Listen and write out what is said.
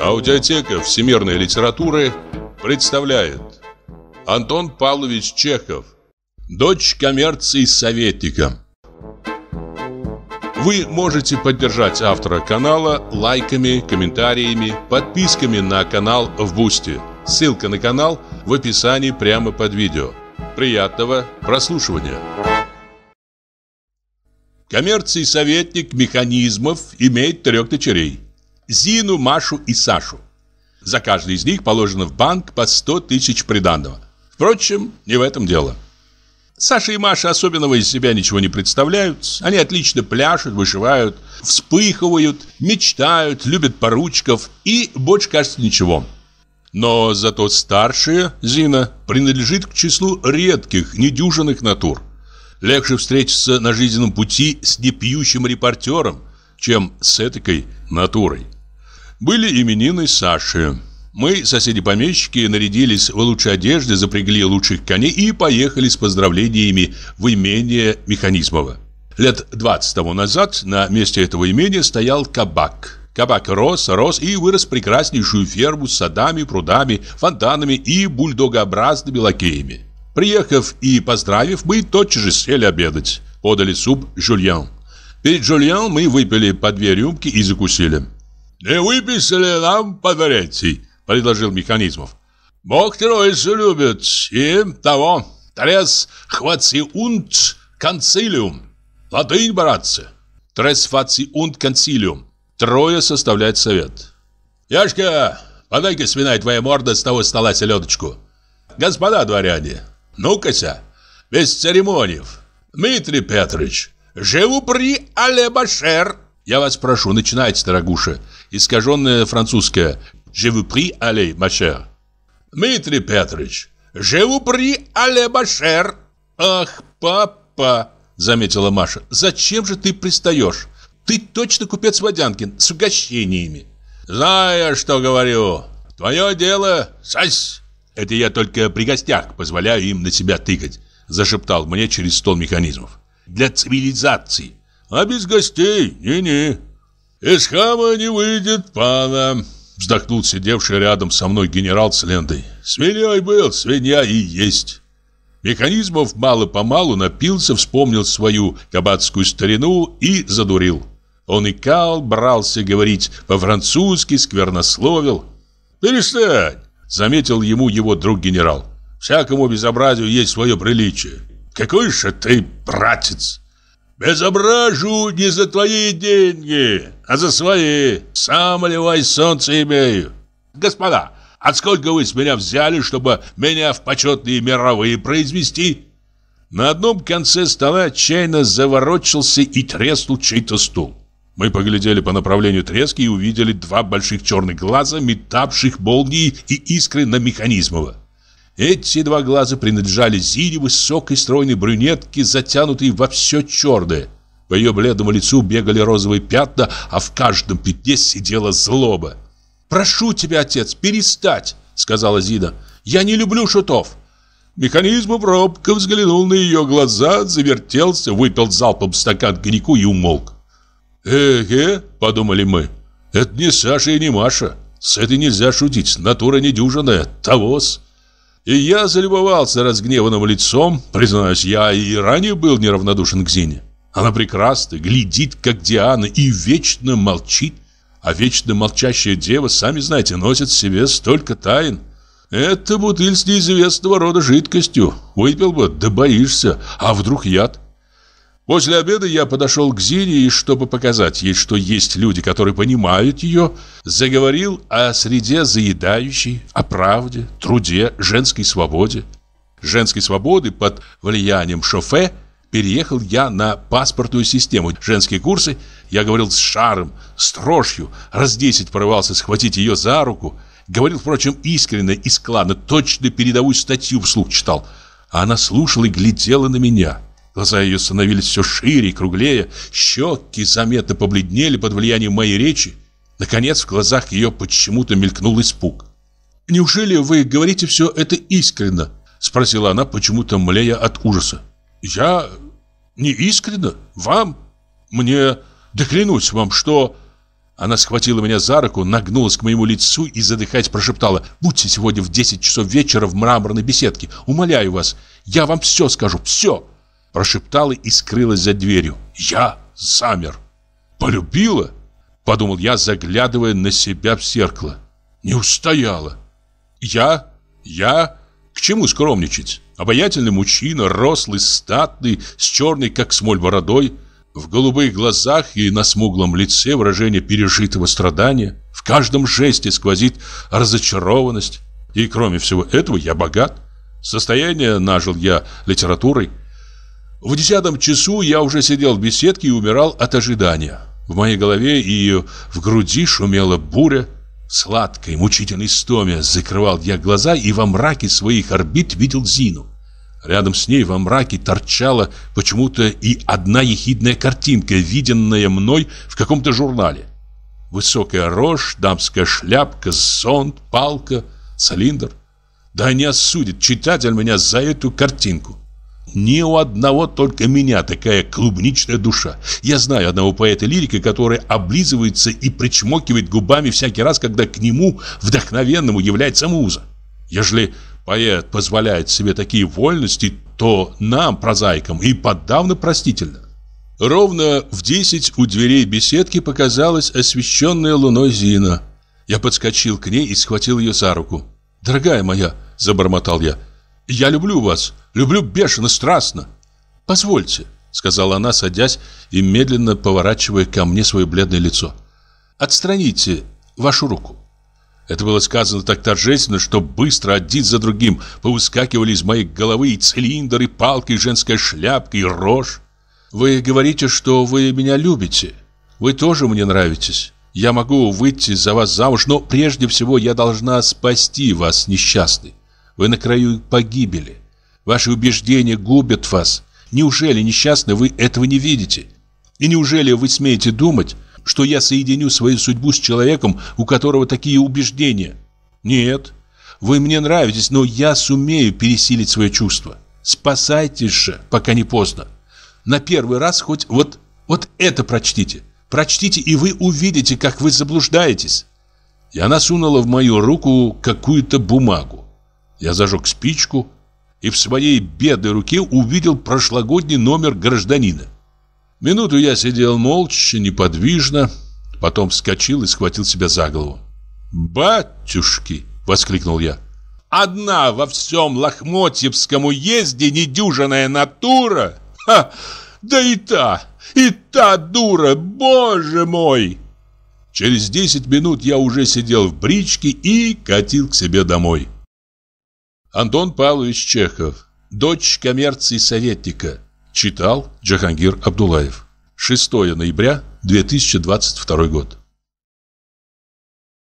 Аудиотека всемирной литературы представляет Антон Павлович Чехов Дочь коммерции с советником Вы можете поддержать автора канала лайками, комментариями, подписками на канал в Бусти. Ссылка на канал в описании прямо под видео. Приятного прослушивания! коммерции советник механизмов имеет трех дочерей. Зину, Машу и Сашу. За каждый из них положено в банк по 100 тысяч приданного. Впрочем, не в этом дело. Саша и Маша особенного из себя ничего не представляют. Они отлично пляшут, вышивают, вспыхивают, мечтают, любят поручков и больше, кажется, ничего. Но зато старшая, Зина, принадлежит к числу редких, недюжинных натур. Легче встретиться на жизненном пути с непьющим репортером, чем с этойкой натурой. Были именины Саши. Мы, соседи-помещики, нарядились в лучшей одежде, запрягли лучших коней и поехали с поздравлениями в имение Механизмова. Лет 20 тому назад на месте этого имения стоял кабак. Кабак рос, рос и вырос прекраснейшую ферму с садами, прудами, фонтанами и бульдогообразными лакеями. Приехав и поздравив, мы тотчас же сели обедать. Подали суп жульен. Перед жульен мы выпили по две рюмки и закусили. «Не выписали нам подарите», — предложил Механизмов. «Бог троицу любит, и того. Трес хвациунт консилиум. Латынь, братцы. Трес хвациунт консилиум. Трое составляет совет». «Яшка, подай-ка свиная твоя морда с того стола селедочку». «Господа дворяне, ну, Кося, без церемоний. Дмитрий Петрович, живу при Алебашер. Я вас прошу, начинайте, дорогуша. Искаженное французское. Живу при Алебашер. Дмитрий Петрович, живу при Алебашер. Ах, папа, заметила Маша. Зачем же ты пристаешь? Ты точно купец Водянкин с угощениями. Знаю, что говорю. Твое дело, сась. Это я только при гостях позволяю им на себя тыкать, зашептал мне через стол механизмов. Для цивилизации. А без гостей не-не. Из хама не выйдет пана, вздохнул сидевший рядом со мной генерал с лентой. Свиньей был, свинья и есть. Механизмов мало-помалу напился, вспомнил свою кабацкую старину и задурил. Он икал, брался говорить по-французски, сквернословил. «Перестань! Заметил ему его друг генерал. Всякому безобразию есть свое приличие. Какой же ты братец! Безображу не за твои деньги, а за свои. Сам оливай солнце имею. Господа, а сколько вы с меня взяли, чтобы меня в почетные мировые произвести? На одном конце стола отчаянно заворочился и треснул чей-то стул. Мы поглядели по направлению трески и увидели два больших черных глаза, метавших молнии и искры на Механизмова. Эти два глаза принадлежали Зине, высокой стройной брюнетке, затянутой во все черное. По ее бледному лицу бегали розовые пятна, а в каждом пятне сидела злоба. «Прошу тебя, отец, перестать!» — сказала Зина. «Я не люблю шутов!» Механизмов робко взглянул на ее глаза, завертелся, выпил залпом стакан коньяку и умолк. «Эге», — подумали мы, — «это не Саша и не Маша. С этой нельзя шутить, натура недюжинная, тавос». И я залюбовался разгневанным лицом. Признаюсь, я и ранее был неравнодушен к Зине. Она прекрасна, глядит, как Диана, и вечно молчит. А вечно молчащая дева, сами знаете, носит в себе столько тайн. Это бутыль с неизвестного рода жидкостью. Выпил бы, да боишься, а вдруг яд? После обеда я подошел к Зине и, чтобы показать ей, что есть люди, которые понимают ее, заговорил о среде заедающей, о правде, труде, женской свободе. Женской свободы под влиянием шофе переехал я на паспортную систему. Женские курсы я говорил с шаром, с трошью, раз десять порывался схватить ее за руку. Говорил, впрочем, искренне и складно, точно передовую статью вслух читал. А она слушала и глядела на меня. Глаза ее становились все шире и круглее, щеки заметно побледнели под влиянием моей речи. Наконец, в глазах ее почему-то мелькнул испуг. «Неужели вы говорите все это искренно?» Спросила она, почему-то млея от ужаса. «Я не искренно? Вам? Мне... Да вам, что...» Она схватила меня за руку, нагнулась к моему лицу и, задыхаясь, прошептала «Будьте сегодня в 10 часов вечера в мраморной беседке, умоляю вас, я вам все скажу, все!» прошептала и скрылась за дверью. Я замер. Полюбила? Подумал я, заглядывая на себя в зеркало. Не устояла. Я? Я? К чему скромничать? Обаятельный мужчина, рослый, статный, с черной, как смоль, бородой. В голубых глазах и на смуглом лице выражение пережитого страдания. В каждом жесте сквозит разочарованность. И кроме всего этого я богат. Состояние нажил я литературой. В десятом часу я уже сидел в беседке и умирал от ожидания. В моей голове и в груди шумела буря. Сладкой, мучительной стоме закрывал я глаза и во мраке своих орбит видел Зину. Рядом с ней во мраке торчала почему-то и одна ехидная картинка, виденная мной в каком-то журнале. Высокая рожь, дамская шляпка, зонт, палка, цилиндр. Да не осудит читатель меня за эту картинку. Ни у одного только меня такая клубничная душа. Я знаю одного поэта-лирика, который облизывается и причмокивает губами всякий раз, когда к нему вдохновенному является муза. Ежели поэт позволяет себе такие вольности, то нам, прозаикам, и подавно простительно. Ровно в десять у дверей беседки показалась освещенная луной Зина. Я подскочил к ней и схватил ее за руку. «Дорогая моя», — забормотал я, — «я люблю вас. Люблю бешено, страстно. Позвольте, сказала она, садясь и медленно поворачивая ко мне свое бледное лицо. Отстраните вашу руку. Это было сказано так торжественно, что быстро один за другим повыскакивали из моей головы и цилиндр, и палка, и женская шляпка, и рожь. Вы говорите, что вы меня любите. Вы тоже мне нравитесь. Я могу выйти за вас замуж, но прежде всего я должна спасти вас, несчастный. Вы на краю погибели. Ваши убеждения губят вас. Неужели, несчастно, вы этого не видите? И неужели вы смеете думать, что я соединю свою судьбу с человеком, у которого такие убеждения? Нет. Вы мне нравитесь, но я сумею пересилить свои чувства. Спасайтесь же, пока не поздно. На первый раз хоть вот, вот это прочтите. Прочтите, и вы увидите, как вы заблуждаетесь. И она сунула в мою руку какую-то бумагу. Я зажег спичку, и в своей бедной руке увидел прошлогодний номер гражданина. Минуту я сидел молча, неподвижно, потом вскочил и схватил себя за голову. «Батюшки!» — воскликнул я. «Одна во всем лохмотьевском уезде недюжинная натура! Ха! Да и та, и та дура, боже мой!» Через десять минут я уже сидел в бричке и катил к себе домой. Антон Павлович Чехов. Дочь коммерции советника. Читал Джахангир Абдулаев. 6 ноября 2022 год.